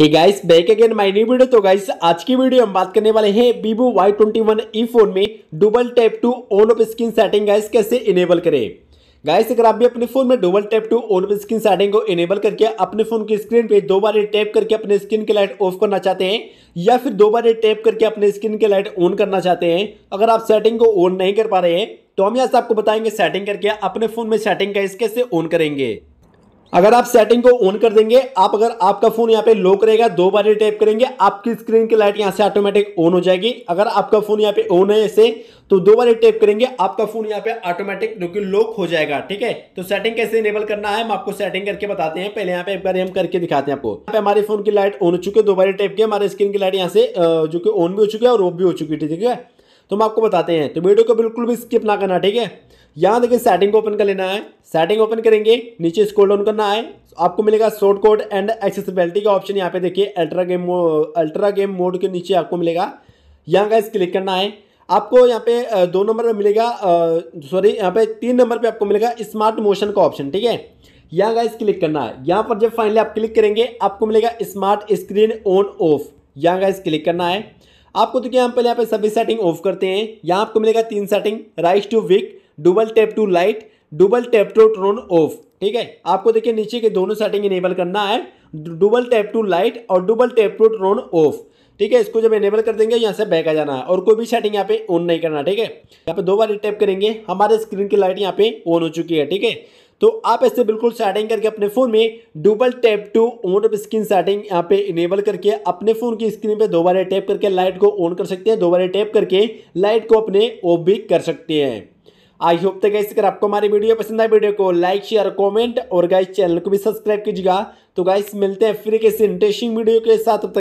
hey guys back again my new video तो guys आज की वीडियो हम बात करने वाले हैं Vivo Y twenty one E phone में double tap to on off screen setting guys कैसे इनेबल करें गाइस अगर आप भी अपने फोन में double tap to on off screen setting को इनेबल करके अपने फोन की स्क्रीन पे दो बार टैप करके अपने स्क्रीन की लाइट ऑफ करना चाहते हैं या फिर दो बार टैप करके अपने स्क्रीन की लाइट ऑन करना चाहते हैं अगर आप सेटिंग को ऑन नहीं कर पा रहे हैं तो हम यहाँ से आपको बताएंगे सेटिंग करके अपने फोन में सेटिंग का कैसे ऑन करेंगे अगर आप सेटिंग को ऑन कर देंगे आप अगर आपका फोन यहाँ पे लॉक रहेगा दो बार टैप करेंगे आपकी स्क्रीन की लाइट यहाँ से ऑटोमेटिक ऑन हो जाएगी अगर आपका फोन यहाँ पे ऑन है ऐसे तो दो बार टैप करेंगे आपका फोन यहाँ पे ऑटोमेटिक जो कि लॉक हो जाएगा ठीक है तो सेटिंग कैसे इनेबल करना है हम आपको सेटिंग करके बताते हैं पहले यहाँ पे एक बार हम करके दिखाते हैं आपको यहाँ पे हमारे फोन की लाइट ऑन हो चुकी है दो बार टैप की हमारे स्क्रीन की लाइट यहाँ से जो कि ऑन भी हो चुकी है और ऑफ भी हो चुकी है ठीक है तो हम आपको बताते हैं तो वीडियो को बिल्कुल भी स्किप ना करना ठीक है यहाँ देखिए सेटिंग को ओपन कर लेना है सेटिंग ओपन करेंगे नीचे स्कोल डाउन करना है आपको मिलेगा शॉर्ट कोड एंड एक्सेसिबिलिटी का ऑप्शन यहाँ पे देखिए ultra game ultra game mode के नीचे आपको मिलेगा यहाँ का क्लिक करना है आपको यहाँ पे दो नंबर में मिलेगा सॉरी यहाँ पे तीन नंबर पे आपको मिलेगा स्मार्ट मोशन का ऑप्शन ठीक है यहाँ का क्लिक करना है यहाँ पर जब फाइनली आप क्लिक करेंगे आपको मिलेगा स्मार्ट स्क्रीन ऑन ऑफ यहाँ का क्लिक करना है आपको देखिए तो हम पहले यहाँ पे सभी सेटिंग ऑफ करते हैं यहाँ आपको मिलेगा तीन setting raise to wake double tap to light double tap to turn off ठीक है आपको देखिए नीचे के दोनों सेटिंग इनेबल करना है डुबल टैप टू लाइट और डुबल टैप टू ट्रोन ऑफ ठीक है इसको जब इनेबल कर देंगे यहाँ से बैक आ जाना है और कोई भी सेटिंग यहाँ पे ऑन नहीं करना ठीक है यहाँ पे दो बार टैप करेंगे हमारे स्क्रीन की लाइट यहाँ पे ऑन हो चुकी है ठीक है तो आप ऐसे बिल्कुल सेटिंग करके अपने फ़ोन में double tap to on off screen setting यहाँ पे इनेबल करके अपने फ़ोन की स्क्रीन पे दो बार टैप करके लाइट को ऑन कर सकते हैं दो बार टैप करके लाइट को अपने ऑफ भी कर सकते हैं आई होप तो गाइस अगर आपको हमारी वीडियो पसंद आए वीडियो को लाइक शेयर कमेंट और गाइस चैनल को भी सब्सक्राइब कीजिएगा तो गाइस मिलते हैं फिर किसी इंटरेस्टिंग वीडियो के साथ